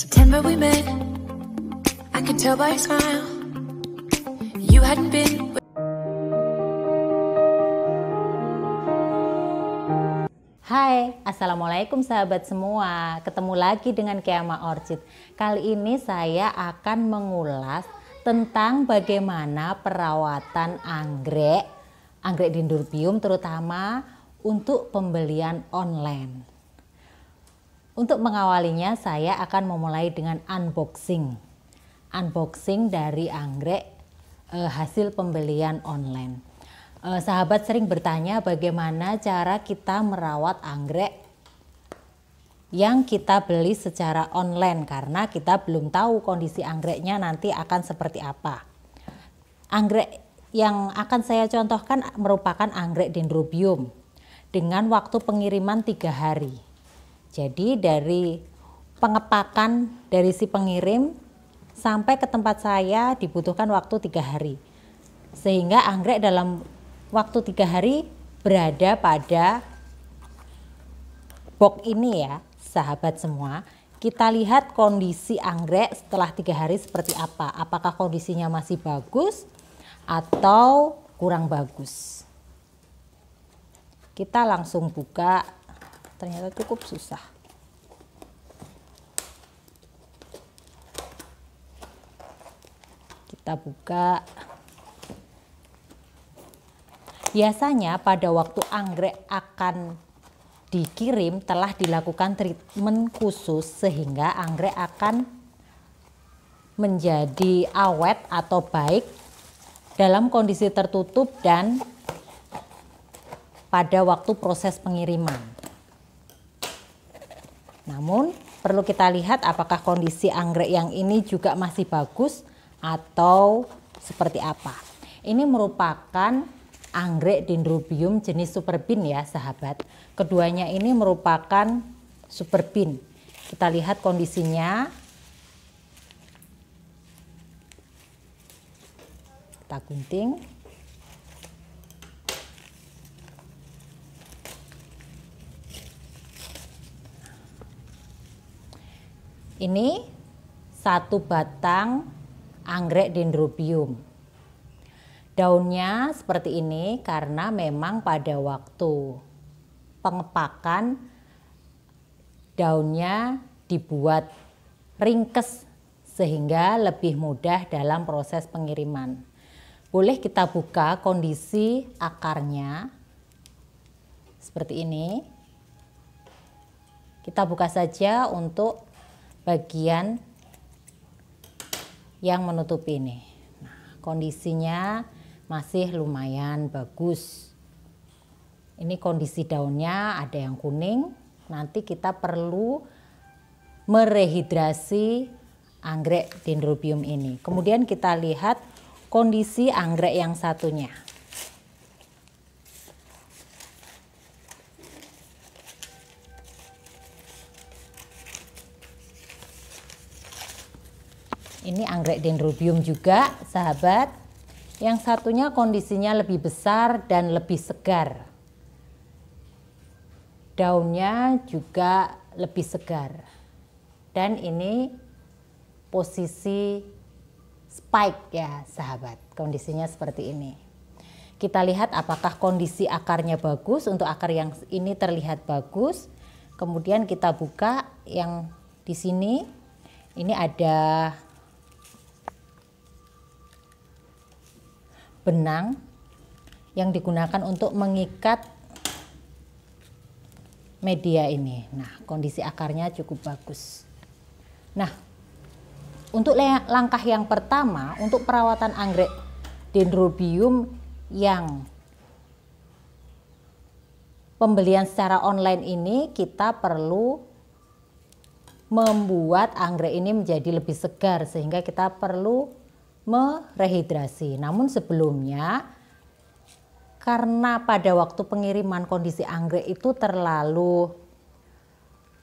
September we met. I could tell by your smile. You hadn't been. Hai, Assalamualaikum sahabat semua Ketemu lagi dengan Keama Orchid Kali ini saya akan mengulas tentang bagaimana perawatan anggrek Anggrek dendurbium terutama untuk pembelian online untuk mengawalinya, saya akan memulai dengan unboxing. Unboxing dari anggrek eh, hasil pembelian online. Eh, sahabat sering bertanya bagaimana cara kita merawat anggrek yang kita beli secara online karena kita belum tahu kondisi anggreknya nanti akan seperti apa. Anggrek yang akan saya contohkan merupakan anggrek dendrobium dengan waktu pengiriman tiga hari. Jadi dari pengepakan dari si pengirim sampai ke tempat saya dibutuhkan waktu tiga hari. Sehingga anggrek dalam waktu tiga hari berada pada box ini ya sahabat semua. Kita lihat kondisi anggrek setelah tiga hari seperti apa. Apakah kondisinya masih bagus atau kurang bagus. Kita langsung buka ternyata cukup susah kita buka biasanya pada waktu anggrek akan dikirim telah dilakukan treatment khusus sehingga anggrek akan menjadi awet atau baik dalam kondisi tertutup dan pada waktu proses pengiriman. Namun perlu kita lihat apakah kondisi anggrek yang ini juga masih bagus atau seperti apa. Ini merupakan anggrek dendrobium jenis superbin ya sahabat. Keduanya ini merupakan superbin. Kita lihat kondisinya. Kita gunting. Ini satu batang anggrek dendrobium. Daunnya seperti ini karena memang pada waktu pengepakan daunnya dibuat ringkes sehingga lebih mudah dalam proses pengiriman. Boleh kita buka kondisi akarnya seperti ini. Kita buka saja untuk bagian yang menutup ini. Nah, kondisinya masih lumayan bagus. Ini kondisi daunnya ada yang kuning, nanti kita perlu merehidrasi anggrek dendrobium ini. Kemudian kita lihat kondisi anggrek yang satunya. Ini anggrek dendrobium juga, sahabat. Yang satunya kondisinya lebih besar dan lebih segar. Daunnya juga lebih segar. Dan ini posisi spike ya, sahabat. Kondisinya seperti ini. Kita lihat apakah kondisi akarnya bagus untuk akar yang ini terlihat bagus. Kemudian kita buka yang di sini. Ini ada benang yang digunakan untuk mengikat media ini. Nah, kondisi akarnya cukup bagus. Nah, untuk langkah yang pertama untuk perawatan anggrek dendrobium yang pembelian secara online ini kita perlu membuat anggrek ini menjadi lebih segar sehingga kita perlu merehidrasi. Namun sebelumnya karena pada waktu pengiriman kondisi anggrek itu terlalu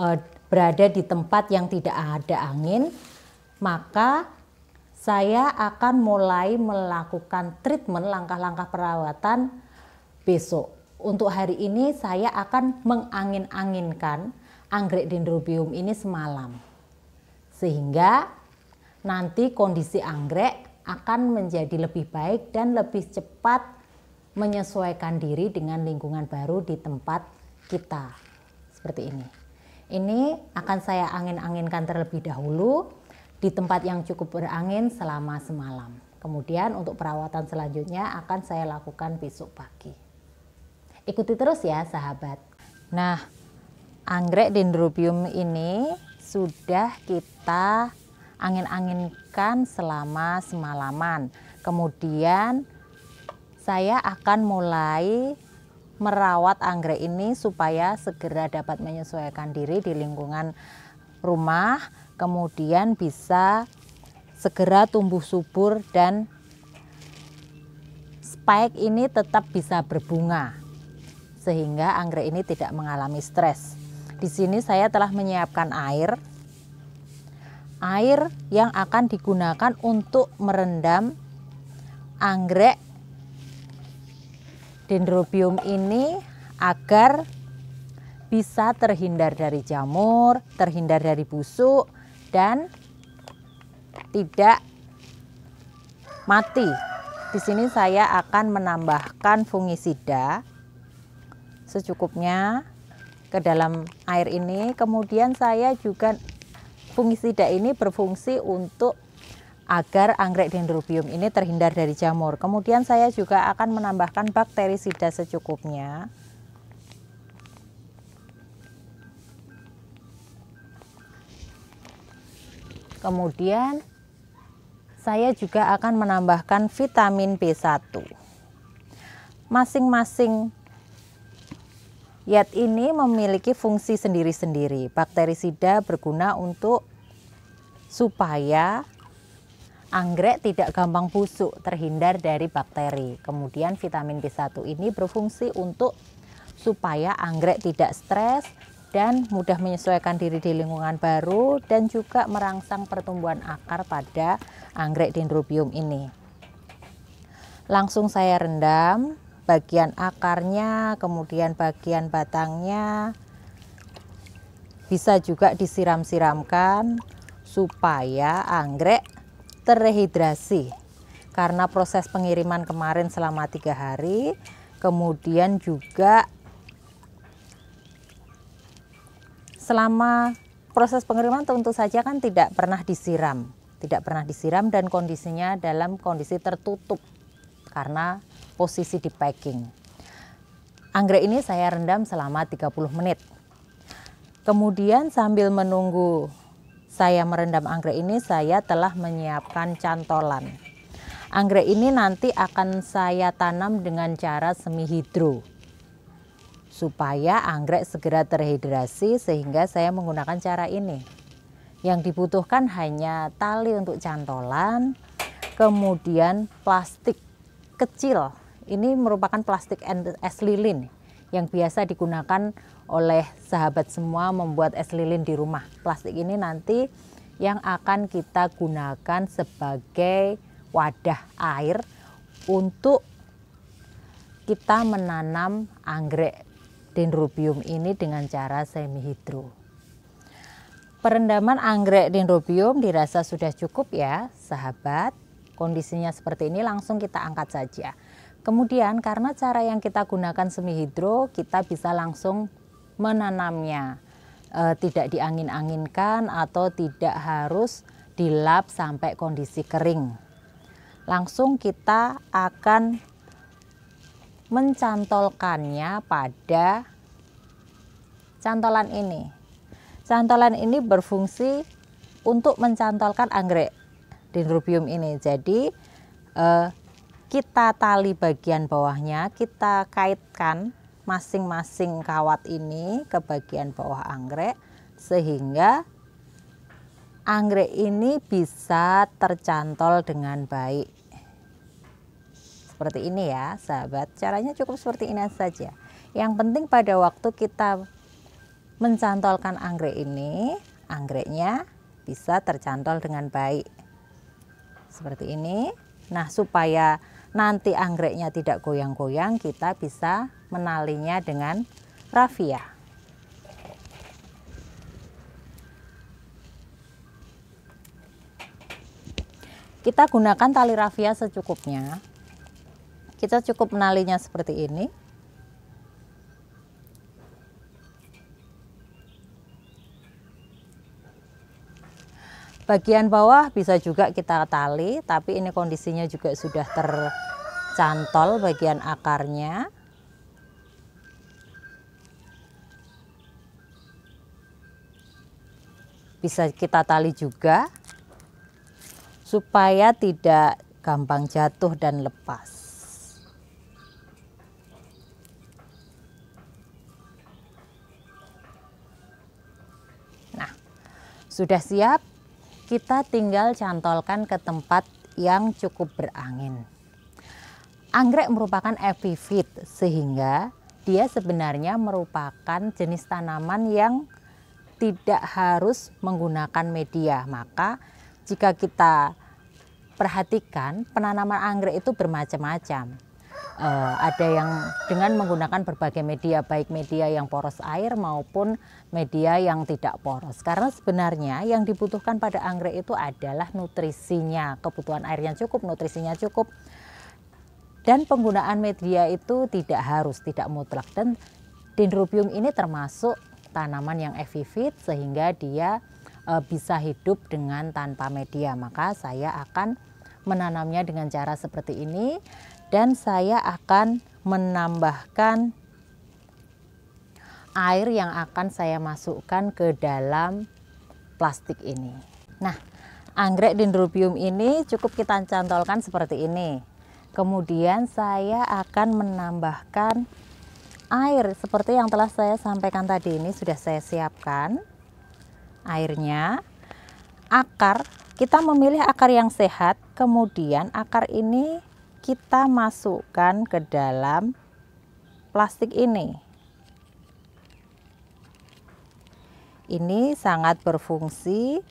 e, berada di tempat yang tidak ada angin, maka saya akan mulai melakukan treatment langkah-langkah perawatan besok. Untuk hari ini saya akan mengangin-anginkan anggrek dendrobium ini semalam. Sehingga nanti kondisi anggrek akan menjadi lebih baik dan lebih cepat menyesuaikan diri dengan lingkungan baru di tempat kita. Seperti ini. Ini akan saya angin-anginkan terlebih dahulu di tempat yang cukup berangin selama semalam. Kemudian untuk perawatan selanjutnya akan saya lakukan besok pagi. Ikuti terus ya sahabat. Nah, anggrek dendrobium ini sudah kita angin-anginkan selama semalaman. Kemudian saya akan mulai merawat anggrek ini supaya segera dapat menyesuaikan diri di lingkungan rumah, kemudian bisa segera tumbuh subur dan spike ini tetap bisa berbunga sehingga anggrek ini tidak mengalami stres. Di sini saya telah menyiapkan air air yang akan digunakan untuk merendam anggrek dendrobium ini agar bisa terhindar dari jamur, terhindar dari busuk, dan tidak mati. Di sini saya akan menambahkan fungisida secukupnya ke dalam air ini. Kemudian saya juga fungisida ini berfungsi untuk agar anggrek dendrobium ini terhindar dari jamur. Kemudian saya juga akan menambahkan bakterisida secukupnya. Kemudian saya juga akan menambahkan vitamin B1. Masing-masing Yat ini memiliki fungsi sendiri-sendiri. Bakterisida berguna untuk supaya anggrek tidak gampang busuk, terhindar dari bakteri. Kemudian vitamin B1 ini berfungsi untuk supaya anggrek tidak stres dan mudah menyesuaikan diri di lingkungan baru dan juga merangsang pertumbuhan akar pada anggrek dendrobium ini. Langsung saya rendam bagian akarnya, kemudian bagian batangnya. Bisa juga disiram-siramkan supaya anggrek terrehidrasi. Karena proses pengiriman kemarin selama tiga hari, kemudian juga selama proses pengiriman tentu saja kan tidak pernah disiram, tidak pernah disiram dan kondisinya dalam kondisi tertutup karena posisi di packing. Anggrek ini saya rendam selama 30 menit. Kemudian sambil menunggu saya merendam anggrek ini, saya telah menyiapkan cantolan. Anggrek ini nanti akan saya tanam dengan cara semi hidro supaya anggrek segera terhidrasi sehingga saya menggunakan cara ini. Yang dibutuhkan hanya tali untuk cantolan, kemudian plastik kecil ini merupakan plastik es lilin yang biasa digunakan oleh sahabat semua membuat es lilin di rumah. Plastik ini nanti yang akan kita gunakan sebagai wadah air untuk kita menanam anggrek dendrobium ini dengan cara semi hidro. Perendaman anggrek dendrobium dirasa sudah cukup ya, sahabat. Kondisinya seperti ini langsung kita angkat saja. Kemudian karena cara yang kita gunakan semi hidro, kita bisa langsung menanamnya. E, tidak diangin-anginkan atau tidak harus dilap sampai kondisi kering. Langsung kita akan mencantolkannya pada cantolan ini. Cantolan ini berfungsi untuk mencantolkan anggrek dendrobium ini. Jadi eh, kita tali bagian bawahnya kita kaitkan masing-masing kawat ini ke bagian bawah anggrek sehingga anggrek ini bisa tercantol dengan baik seperti ini ya sahabat caranya cukup seperti ini saja yang penting pada waktu kita mencantolkan anggrek ini anggreknya bisa tercantol dengan baik seperti ini nah supaya nanti anggreknya tidak goyang-goyang kita bisa menalinya dengan rafia kita gunakan tali rafia secukupnya kita cukup menalinya seperti ini Bagian bawah bisa juga kita tali, tapi ini kondisinya juga sudah tercantol bagian akarnya. Bisa kita tali juga supaya tidak gampang jatuh dan lepas. Nah, sudah siap kita tinggal cantolkan ke tempat yang cukup berangin. Anggrek merupakan epifit sehingga dia sebenarnya merupakan jenis tanaman yang tidak harus menggunakan media. Maka jika kita perhatikan penanaman anggrek itu bermacam-macam uh, ada yang dengan menggunakan berbagai media baik media yang poros air maupun media yang tidak poros karena sebenarnya yang dibutuhkan pada anggrek itu adalah nutrisinya kebutuhan airnya cukup nutrisinya cukup dan penggunaan media itu tidak harus tidak mutlak dan dendrobium ini termasuk tanaman yang epifit sehingga dia e, bisa hidup dengan tanpa media maka saya akan menanamnya dengan cara seperti ini dan saya akan menambahkan air yang akan saya masukkan ke dalam plastik ini. Nah, anggrek dendrobium ini cukup kita cantolkan seperti ini. Kemudian saya akan menambahkan air seperti yang telah saya sampaikan tadi ini sudah saya siapkan airnya akar kita memilih akar yang sehat kemudian akar ini kita masukkan ke dalam plastik ini. Ini sangat berfungsi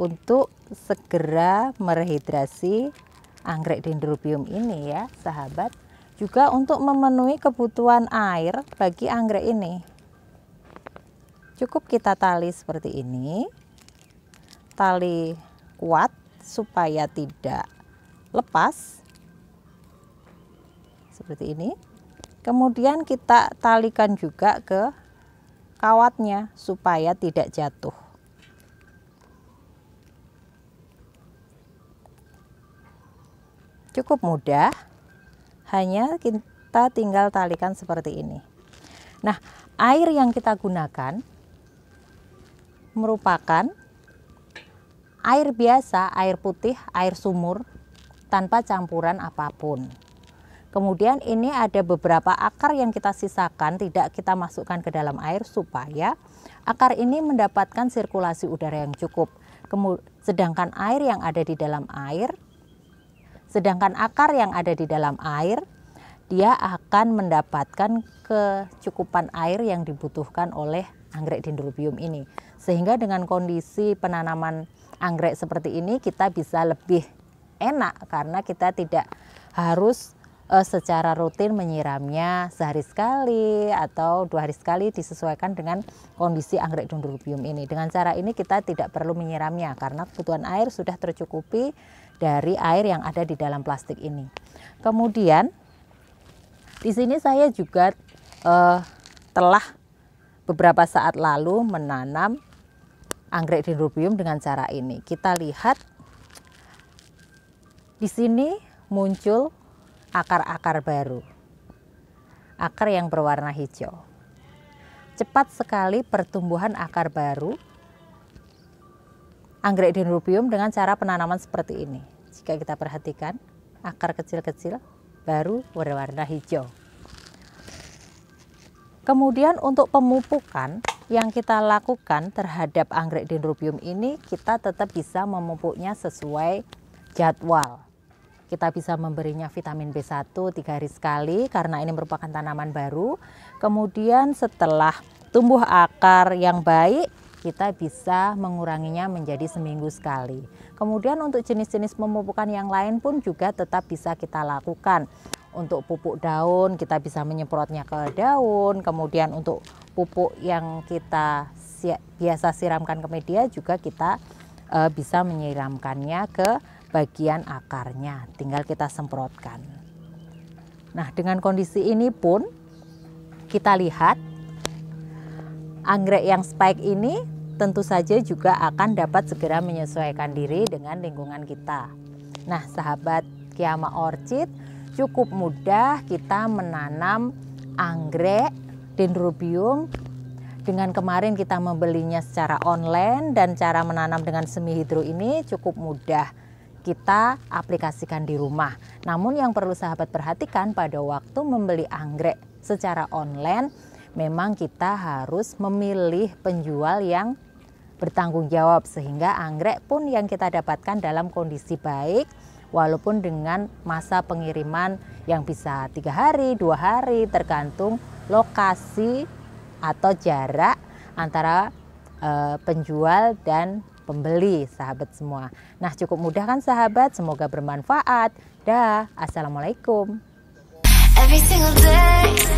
untuk segera merehidrasi anggrek dendrobium ini ya, sahabat. Juga untuk memenuhi kebutuhan air bagi anggrek ini. Cukup kita tali seperti ini. Tali kuat supaya tidak lepas seperti ini. Kemudian kita talikan juga ke kawatnya supaya tidak jatuh. Cukup mudah, hanya kita tinggal talikan seperti ini. Nah, air yang kita gunakan merupakan air biasa, air putih, air sumur tanpa campuran apapun. Kemudian ini ada beberapa akar yang kita sisakan tidak kita masukkan ke dalam air supaya akar ini mendapatkan sirkulasi udara yang cukup. Sedangkan air yang ada di dalam air sedangkan akar yang ada di dalam air dia akan mendapatkan kecukupan air yang dibutuhkan oleh anggrek dendrobium ini. Sehingga dengan kondisi penanaman anggrek seperti ini kita bisa lebih enak karena kita tidak harus uh, secara rutin menyiramnya sehari sekali atau dua hari sekali disesuaikan dengan kondisi anggrek dendrobium ini. Dengan cara ini kita tidak perlu menyiramnya karena kebutuhan air sudah tercukupi dari air yang ada di dalam plastik ini. Kemudian di sini saya juga uh, telah beberapa saat lalu menanam anggrek dendrobium dengan cara ini. Kita lihat di sini muncul akar-akar baru. Akar yang berwarna hijau. Cepat sekali pertumbuhan akar baru anggrek dendrobium dengan cara penanaman seperti ini. Jika kita perhatikan, akar kecil-kecil baru berwarna hijau. Kemudian untuk pemupukan yang kita lakukan terhadap anggrek dendrobium ini kita tetap bisa memupuknya sesuai jadwal kita bisa memberinya vitamin B1 tiga hari sekali karena ini merupakan tanaman baru. Kemudian setelah tumbuh akar yang baik, kita bisa menguranginya menjadi seminggu sekali. Kemudian untuk jenis-jenis pemupukan yang lain pun juga tetap bisa kita lakukan. Untuk pupuk daun kita bisa menyemprotnya ke daun, kemudian untuk pupuk yang kita biasa siramkan ke media juga kita eh, bisa menyiramkannya ke bagian akarnya, tinggal kita semprotkan. Nah, dengan kondisi ini pun kita lihat anggrek yang spike ini tentu saja juga akan dapat segera menyesuaikan diri dengan lingkungan kita. Nah, sahabat Kiama Orchid, cukup mudah kita menanam anggrek dendrobium dengan kemarin kita membelinya secara online dan cara menanam dengan semi hidro ini cukup mudah kita aplikasikan di rumah. Namun yang perlu sahabat perhatikan pada waktu membeli anggrek secara online memang kita harus memilih penjual yang bertanggung jawab sehingga anggrek pun yang kita dapatkan dalam kondisi baik walaupun dengan masa pengiriman yang bisa tiga hari dua hari tergantung lokasi atau jarak antara e, penjual dan pembeli sahabat semua. Nah cukup mudah kan sahabat, semoga bermanfaat. Dah, Assalamualaikum. Every single day.